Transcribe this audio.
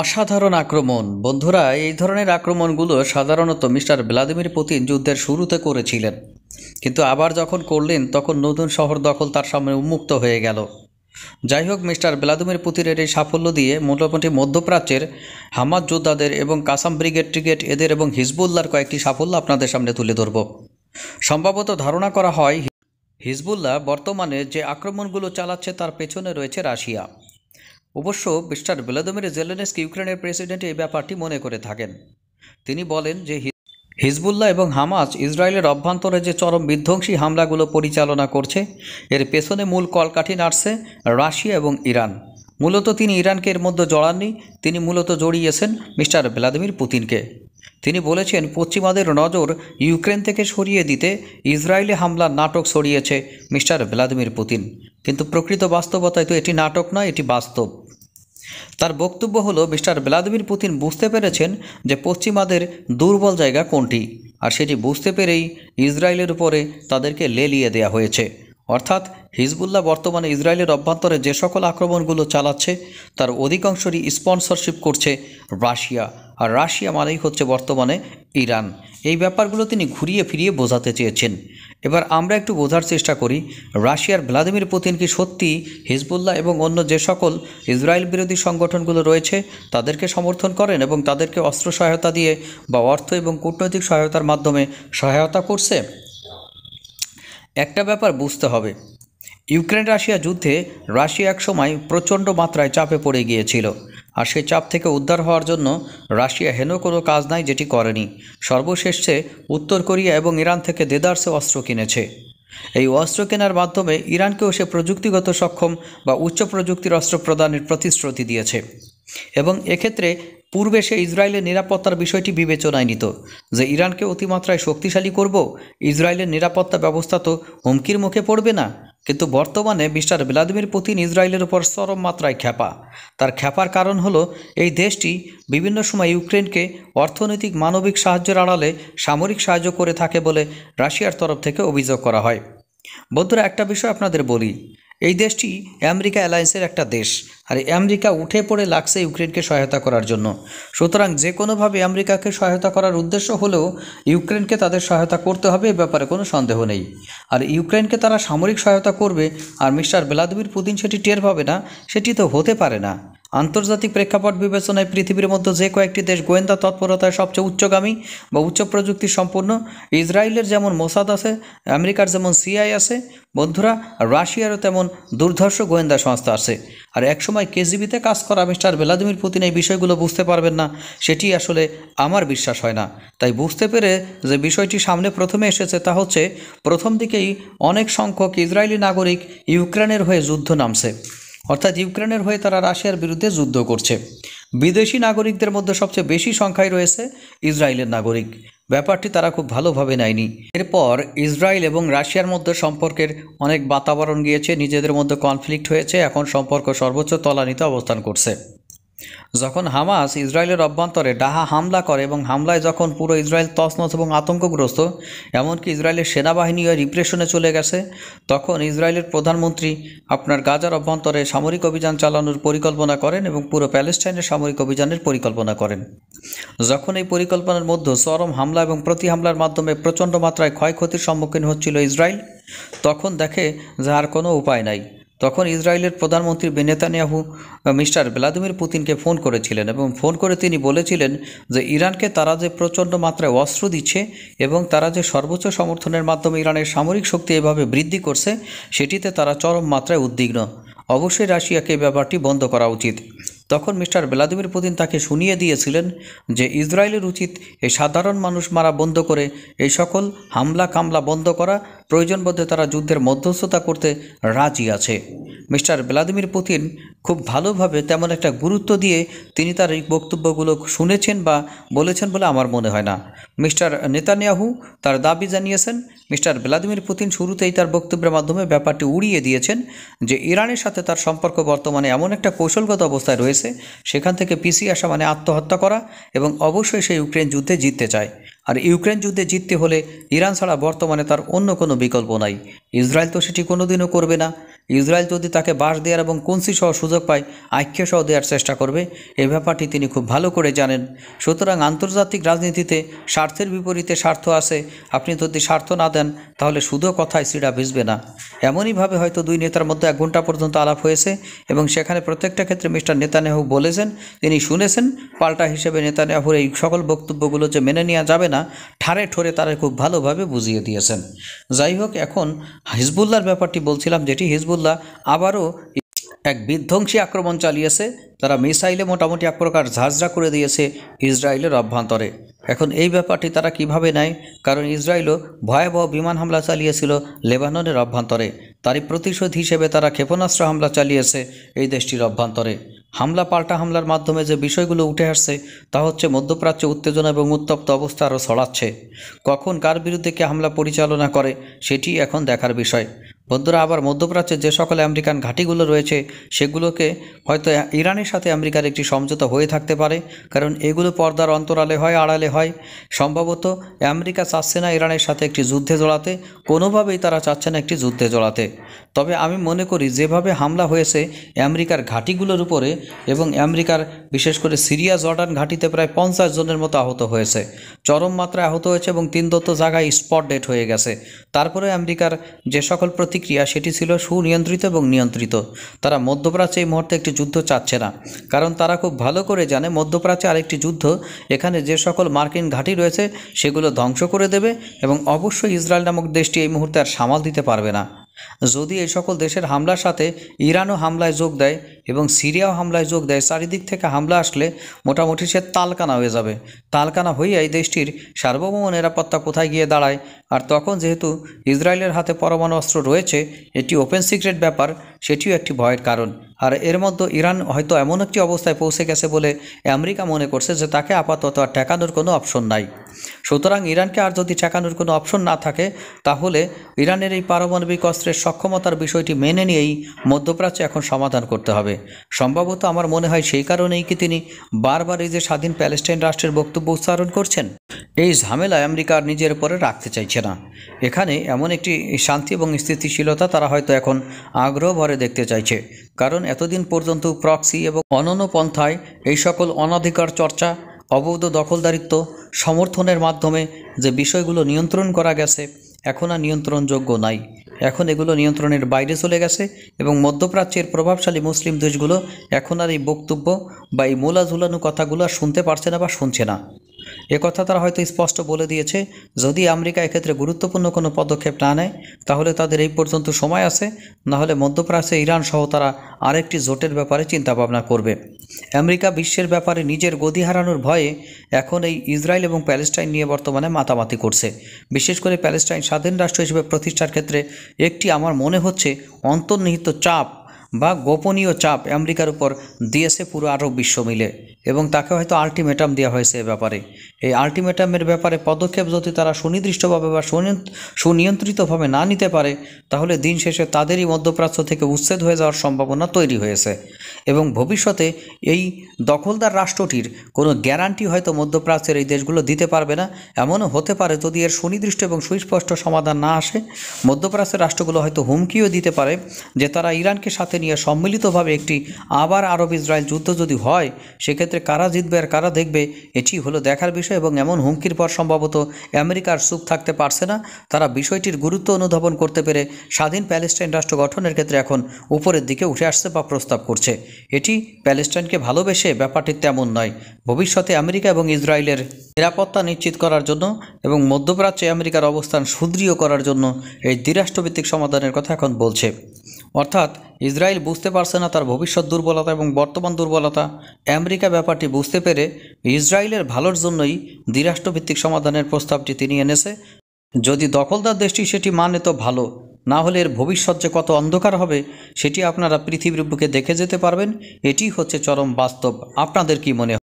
অসাধারণ আক্রমণ বন্ধুরা এই ধরনের আক্রমণগুলো সাধারণত মিস্টার ভ্লাদিমির পুতিন যুদ্ধের শুরুতে করেছিলেন কিন্তু আবার যখন করলেন তখন নতুন শহর দখল তার সামনে উন্মুক্ত হয়ে গেল যাই হোক মিস্টার ভ্লাদিমির পুতিনের এই সাফল্য দিয়ে মোটামুটি মধ্যপ্রাচ্যের হামাদ যোদ্ধাদের এবং কাসাম ব্রিগেড ট্রিগেড এদের এবং হিজবুল্লার কয়েকটি সাফল্য আপনাদের সামনে তুলে ধরব সম্ভবত ধারণা করা হয় হিজবুল্লাহ বর্তমানে যে আক্রমণগুলো চালাচ্ছে তার পেছনে রয়েছে রাশিয়া অবশ্য মিস্টার ভ্লাদিমির জেলেনস্কি ইউক্রেনের প্রেসিডেন্ট এই ব্যাপারটি মনে করে থাকেন তিনি বলেন যে হিজবুল্লাহ এবং হামাজ ইসরায়েলের অভ্যন্তরে যে চরম বিধ্বংসী হামলাগুলো পরিচালনা করছে এর পেছনে মূল কলকাঠি নাড়ছে রাশিয়া এবং ইরান মূলত তিনি ইরানকে এর মধ্যে জড়াননি তিনি মূলত জড়িয়েছেন মিস্টার ভ্লাদিমির পুতিনকে তিনি বলেছেন পশ্চিমাদের নজর ইউক্রেন থেকে সরিয়ে দিতে ইসরায়েলে হামলার নাটক সরিয়েছে মিস্টার ভ্লাদিমির পুতিন কিন্তু প্রকৃত বাস্তবতায় তো এটি নাটক নয় এটি বাস্তব তার বক্তব্য হলো মিস্টার ভ্লাদিমির পুতিন বুঝতে পেরেছেন যে পশ্চিমাদের দুর্বল জায়গা কোনটি আর সেটি বুঝতে পেরেই ইসরায়েলের উপরে তাদেরকে লেলিয়ে দেয়া হয়েছে অর্থাৎ হিজবুল্লাহ বর্তমানে ইসরায়েলের অভ্যন্তরে যে সকল আক্রমণগুলো চালাচ্ছে তার অধিকাংশরই স্পন্সরশিপ করছে রাশিয়া আর রাশিয়া মানেই হচ্ছে বর্তমানে ইরান এই ব্যাপারগুলো তিনি ঘুরিয়ে ফিরিয়ে বোঝাতে চেয়েছেন এবার আমরা একটু বোঝার চেষ্টা করি রাশিয়ার ভ্লাদিমির পুতিন কি সত্যি হিজবুল্লাহ এবং অন্য যে সকল ইসরায়েল বিরোধী সংগঠনগুলো রয়েছে তাদেরকে সমর্থন করেন এবং তাদেরকে অস্ত্র সহায়তা দিয়ে বা অর্থ এবং কূটনৈতিক সহায়তার মাধ্যমে সহায়তা করছে একটা ব্যাপার বুঝতে হবে ইউক্রেন রাশিয়া যুদ্ধে রাশিয়া এক সময় প্রচণ্ড মাত্রায় চাপে পড়ে গিয়েছিল আর সেই চাপ থেকে উদ্ধার হওয়ার জন্য রাশিয়া হেন কোনো কাজ নাই যেটি করেনি সর্বশেষে উত্তর কোরিয়া এবং ইরান থেকে দেদার্সে অস্ত্র কিনেছে এই অস্ত্র কেনার মাধ্যমে ইরানকেও সে প্রযুক্তিগত সক্ষম বা উচ্চ প্রযুক্তির অস্ত্র প্রদানের প্রতিশ্রুতি দিয়েছে এবং এক্ষেত্রে পূর্বে সে ইসরায়েলের নিরাপত্তার বিষয়টি বিবেচনায় নিত যে ইরানকে অতিমাত্রায় শক্তিশালী করব ইসরায়েলের নিরাপত্তা ব্যবস্থা তো হুমকির মুখে পড়বে না কিন্তু বর্তমানে মিস্টার ভ্লাদিমির পুতিন ইসরায়েলের উপর চরম মাত্রায় খ্যাপা তার খ্যাপার কারণ হলো এই দেশটি বিভিন্ন সময় ইউক্রেনকে অর্থনৈতিক মানবিক সাহায্যের আড়ালে সামরিক সাহায্য করে থাকে বলে রাশিয়ার তরফ থেকে অভিযোগ করা হয় বন্ধুরা একটা বিষয় আপনাদের বলি এই দেশটি আমেরিকা অ্যালায়েন্সের একটা দেশ আর আমেরিকা উঠে পড়ে লাগছে ইউক্রেনকে সহায়তা করার জন্য সুতরাং যে কোনোভাবে আমেরিকাকে সহায়তা করার উদ্দেশ্য হলেও ইউক্রেনকে তাদের সহায়তা করতে হবে এ ব্যাপারে কোনো সন্দেহ নেই আর ইউক্রেনকে তারা সামরিক সহায়তা করবে আর মিস্টার ভ্লাদিমির পুতিন সেটি টের পাবে না সেটি তো হতে পারে না আন্তর্জাতিক প্রেক্ষাপট বিবেচনায় পৃথিবীর মধ্যে যে কয়েকটি দেশ গোয়েন্দা তৎপরতায় সবচেয়ে উচ্চগামী বা উচ্চ প্রযুক্তি সম্পন্ন ইসরায়েলের যেমন মোসাদ আছে আমেরিকার যেমন সিআই আছে বন্ধুরা রাশিয়ারও তেমন দুর্ধর্ষ গোয়েন্দা সংস্থা আছে আর একসময় কেজিবিতে কাজ করা মিস্টার ভ্লাদিমির পুতিন এই বিষয়গুলো বুঝতে পারবেন না সেটি আসলে আমার বিশ্বাস হয় না তাই বুঝতে পেরে যে বিষয়টি সামনে প্রথমে এসেছে তা হচ্ছে প্রথম দিকেই অনেক সংখ্যক ইসরায়েলি নাগরিক ইউক্রেনের হয়ে যুদ্ধ নামছে অর্থাৎ ইউক্রেনের হয়ে তারা রাশিয়ার বিরুদ্ধে যুদ্ধ করছে বিদেশি নাগরিকদের মধ্যে সবচেয়ে বেশি সংখ্যায় রয়েছে ইসরায়েলের নাগরিক ব্যাপারটি তারা খুব ভালোভাবে নেয়নি এরপর ইসরায়েল এবং রাশিয়ার মধ্যে সম্পর্কের অনেক বাতাবরণ গিয়েছে নিজেদের মধ্যে কনফ্লিক্ট হয়েছে এখন সম্পর্ক সর্বোচ্চ তলানিতে অবস্থান করছে যখন হামাস ইসরায়েলের অভ্যন্তরে ডাহা হামলা করে এবং হামলায় যখন পুরো ইসরায়েল তসনস এবং আতঙ্কগ্রস্ত এমনকি ইসরায়েলের সেনাবাহিনীও রিপ্রেশনে চলে গেছে তখন ইসরায়েলের প্রধানমন্ত্রী আপনার গাজার অভ্যন্তরে সামরিক অভিযান চালানোর পরিকল্পনা করেন এবং পুরো প্যালেস্টাইনের সামরিক অভিযানের পরিকল্পনা করেন যখন এই পরিকল্পনার মধ্যে চরম হামলা এবং প্রতি হামলার মাধ্যমে প্রচণ্ড মাত্রায় ক্ষয়ক্ষতির সম্মুখীন হচ্ছিল ইসরায়েল তখন দেখে যাহার কোনো উপায় নাই তখন ইসরায়েলের প্রধানমন্ত্রী বেনেতানিয়াহু মিস্টার ভ্লাদিমির পুতিনকে ফোন করেছিলেন এবং ফোন করে তিনি বলেছিলেন যে ইরানকে তারা যে প্রচণ্ড মাত্রায় অস্ত্র দিচ্ছে এবং তারা যে সর্বোচ্চ সমর্থনের মাধ্যমে ইরানের সামরিক শক্তি এভাবে বৃদ্ধি করছে সেটিতে তারা চরম মাত্রায় উদ্বিগ্ন অবশ্যই রাশিয়াকে ব্যাপারটি বন্ধ করা উচিত তখন মিস্টার ভ্লাদিমির পুতিন তাকে শুনিয়ে দিয়েছিলেন যে ইসরায়েলের উচিত এই সাধারণ মানুষ মারা বন্ধ করে এই সকল হামলা কামলা বন্ধ করা প্রয়োজন মধ্যে তারা যুদ্ধের মধ্যস্থতা করতে রাজি আছে মিস্টার ভ্লাদিমির পুতিন খুব ভালোভাবে তেমন একটা গুরুত্ব দিয়ে তিনি তার এই বক্তব্যগুলো শুনেছেন বা বলেছেন বলে আমার মনে হয় না মিস্টার নেতানিয়াহু তার দাবি জানিয়েছেন মিস্টার ভ্লাদিমির পুতিন শুরুতেই তার বক্তব্যের মাধ্যমে ব্যাপারটি উড়িয়ে দিয়েছেন যে ইরানের সাথে তার সম্পর্ক বর্তমানে এমন একটা কৌশলগত অবস্থায় রয়েছে সেখান থেকে পিসি আসা মানে আত্মহত্যা করা এবং অবশ্যই সেই ইউক্রেন যুদ্ধে জিততে চায় আর ইউক্রেন যুদ্ধে জিততে হলে ইরান ছাড়া বর্তমানে তার অন্য কোনো বিকল্প নাই ইসরায়েল তো সেটি কোনোদিনও করবে না ইসরায়েল যদি তাকে বাস দেওয়ার এবং কুন্সি সহ সুযোগ পায় আখ্যে সহ দেওয়ার চেষ্টা করবে এ ব্যাপারটি তিনি খুব ভালো করে জানেন সুতরাং আন্তর্জাতিক রাজনীতিতে স্বার্থের বিপরীতে স্বার্থ আছে আপনি যদি স্বার্থ না দেন তাহলে শুধু কথায় সিড়া ভিজবে না এমনইভাবে হয়তো দুই নেতার মধ্যে এক ঘন্টা পর্যন্ত আলাপ হয়েছে এবং সেখানে প্রত্যেকটা ক্ষেত্রে মিস্টার নেতানেহু বলেছেন তিনি শুনেছেন পাল্টা হিসেবে নেতানেহুর এই সকল বক্তব্যগুলো যে মেনে নেওয়া যাবে না ঠারে ঠোরে তারা খুব ভালোভাবে বুঝিয়ে দিয়েছেন যাই হোক এখন হিজবুল্লার ব্যাপারটি বলছিলাম যেটি হিজবুল হিজবুল্লাহ আবারও এক বিধ্বংসী আক্রমণ চালিয়েছে তারা মিসাইলে মোটামুটি এক প্রকার ঝাঁঝরা করে দিয়েছে ইসরায়েলের অভ্যন্তরে এখন এই ব্যাপারটি তারা কিভাবে নেয় কারণ ইসরায়েলও ভয়াবহ বিমান হামলা চালিয়েছিল লেবাননের অভ্যন্তরে তারই প্রতিশোধ হিসেবে তারা ক্ষেপণাস্ত্র হামলা চালিয়েছে এই দেশটির অভ্যন্তরে হামলা পাল্টা হামলার মাধ্যমে যে বিষয়গুলো উঠে আসছে তা হচ্ছে মধ্যপ্রাচ্য উত্তেজনা এবং উত্তপ্ত অবস্থা আরও ছড়াচ্ছে কখন কার বিরুদ্ধে কে হামলা পরিচালনা করে সেটি এখন দেখার বিষয় বন্ধুরা আবার মধ্যপ্রাচ্যে যে সকল আমেরিকান ঘাঁটিগুলো রয়েছে সেগুলোকে হয়তো ইরানের সাথে আমেরিকার একটি সমঝোতা হয়ে থাকতে পারে কারণ এগুলো পর্দার অন্তরালে হয় আড়ালে হয় সম্ভবত আমেরিকা চাচ্ছে না ইরানের সাথে একটি যুদ্ধে জড়াতে কোনোভাবেই তারা চাচ্ছে না একটি যুদ্ধে জড়াতে তবে আমি মনে করি যেভাবে হামলা হয়েছে আমেরিকার ঘাঁটিগুলোর উপরে এবং আমেরিকার বিশেষ করে সিরিয়া জর্ডান ঘাঁটিতে প্রায় পঞ্চাশ জনের মতো আহত হয়েছে চরম মাত্রায় আহত হয়েছে এবং তিন দত্ত জায়গায় স্পট ডেট হয়ে গেছে তারপরে আমেরিকার যে সকল প্রতি প্রতিক্রিয়া সেটি ছিল সুনিয়ন্ত্রিত এবং নিয়ন্ত্রিত তারা মধ্যপ্রাচ্যে এই মুহূর্তে একটি যুদ্ধ চাচ্ছে না কারণ তারা খুব ভালো করে জানে মধ্যপ্রাচ্যে আরেকটি যুদ্ধ এখানে যে সকল মার্কিন ঘাঁটি রয়েছে সেগুলো ধ্বংস করে দেবে এবং অবশ্যই ইসরায়েল নামক দেশটি এই মুহূর্তে আর সামাল দিতে পারবে না যদি এই সকল দেশের হামলার সাথে ইরানও হামলায় যোগ দেয় এবং সিরিয়াও হামলায় যোগ দেয় চারিদিক থেকে হামলা আসলে মোটামুটি সে তালকানা হয়ে যাবে তালকানা হইয়াই দেশটির সার্বভৌম নিরাপত্তা কোথায় গিয়ে দাঁড়ায় আর তখন যেহেতু ইসরায়েলের হাতে পরমাণু অস্ত্র রয়েছে এটি ওপেন সিক্রেট ব্যাপার সেটিও একটি ভয়ের কারণ আর এর মধ্যে ইরান হয়তো এমন একটি অবস্থায় পৌঁছে গেছে বলে আমেরিকা মনে করছে যে তাকে আপাতত আর ঠেকানোর কোনো অপশন নাই সুতরাং ইরানকে আর যদি ঠেকানোর কোনো অপশন না থাকে তাহলে ইরানের এই পারমাণবিক অস্ত্রের সক্ষমতার বিষয়টি মেনে নিয়েই মধ্যপ্রাচ্যে এখন সমাধান করতে হবে সম্ভবত আমার মনে হয় সেই কারণেই কি তিনি বারবার এই যে স্বাধীন প্যালেস্টাইন রাষ্ট্রের বক্তব্য উচ্চারণ করছেন এই ঝামেলা আমেরিকা আর নিজের পরে রাখতে চাইছে না এখানে এমন একটি শান্তি এবং স্থিতিশীলতা তারা হয়তো এখন আগ্রহ ভরে দেখতে চাইছে কারণ এতদিন পর্যন্ত প্রক্সি এবং অনন্য পন্থায় এই সকল অনাধিকার চর্চা অবৈধ দখলদারিত্ব সমর্থনের মাধ্যমে যে বিষয়গুলো নিয়ন্ত্রণ করা গেছে এখন আর নিয়ন্ত্রণযোগ্য নাই এখন এগুলো নিয়ন্ত্রণের বাইরে চলে গেছে এবং মধ্যপ্রাচ্যের প্রভাবশালী মুসলিম দেশগুলো এখন আর এই বক্তব্য বা এই মোলাঝুলানো কথাগুলো শুনতে পারছে না বা শুনছে না কথা তারা হয়তো স্পষ্ট বলে দিয়েছে যদি আমেরিকা এক্ষেত্রে গুরুত্বপূর্ণ কোনো পদক্ষেপ না নেয় তাহলে তাদের এই পর্যন্ত সময় আছে না হলে মধ্যপ্রাচ্যে ইরান সহ তারা আরেকটি জোটের ব্যাপারে চিন্তাভাবনা করবে আমেরিকা বিশ্বের ব্যাপারে নিজের গদি হারানোর ভয়ে এখন এই ইসরায়েল এবং প্যালেস্টাইন নিয়ে বর্তমানে মাতামাতি করছে বিশেষ করে প্যালেস্টাইন স্বাধীন রাষ্ট্র হিসেবে প্রতিষ্ঠার ক্ষেত্রে একটি আমার মনে হচ্ছে অন্তর্নিহিত চাপ বা গোপনীয় চাপ আমেরিকার উপর দিয়েছে পুরো আরব বিশ্ব মিলে এবং তাকে হয়তো আলটিমেটাম দেওয়া হয়েছে এ ব্যাপারে এই আলটিমেটামের ব্যাপারে পদক্ষেপ যদি তারা সুনির্দিষ্টভাবে বা সুনিয়ন্ত্রিতভাবে না নিতে পারে তাহলে দিন শেষে তাদেরই মধ্যপ্রাচ্য থেকে উচ্ছেদ হয়ে যাওয়ার সম্ভাবনা তৈরি হয়েছে এবং ভবিষ্যতে এই দখলদার রাষ্ট্রটির কোনো গ্যারান্টি হয়তো মধ্যপ্রাচ্যের এই দেশগুলো দিতে পারবে না এমনও হতে পারে যদি এর সুনির্দিষ্ট এবং সুস্পষ্ট সমাধান না আসে মধ্যপ্রাচ্যের রাষ্ট্রগুলো হয়তো হুমকিও দিতে পারে যে তারা ইরানকে সাথে নিয়ে সম্মিলিতভাবে একটি আবার আরব ইসরায়েল যুদ্ধ যদি হয় সেক্ষেত্রে কারা জিতবে আর কারা দেখবে এটি হলো দেখার বিষয় এবং এমন হুমকির পর সম্ভবত আমেরিকার চুপ থাকতে পারছে না তারা বিষয়টির গুরুত্ব অনুধাবন করতে পেরে স্বাধীন প্যালেস্টাইন রাষ্ট্র গঠনের ক্ষেত্রে এখন উপরের দিকে উঠে আসছে বা প্রস্তাব করছে এটি প্যালেস্টাইনকে ভালোবেসে ব্যাপারটি তেমন নয় ভবিষ্যতে আমেরিকা এবং ইসরায়েলের নিরাপত্তা নিশ্চিত করার জন্য এবং মধ্যপ্রাচ্যে আমেরিকার অবস্থান সুদৃঢ় করার জন্য এই দ্বিরাষ্ট্রভিত্তিক সমাধানের কথা এখন বলছে অর্থাৎ ইসরায়েল বুঝতে পারছে না তার ভবিষ্যৎ দুর্বলতা এবং বর্তমান দুর্বলতা আমেরিকা ব্যাপারটি বুঝতে পেরে ইসরায়েলের ভালোর জন্যই দ্বিরাষ্ট্রভিত্তিক সমাধানের প্রস্তাবটি তিনি এনেছে যদি দখলদার দেশটি সেটি মানে তো ভালো না হলে এর ভবিষ্যৎ যে কত অন্ধকার হবে সেটি আপনারা পৃথিবীর বুকে দেখে যেতে পারবেন এটি হচ্ছে চরম বাস্তব আপনাদের কি মনে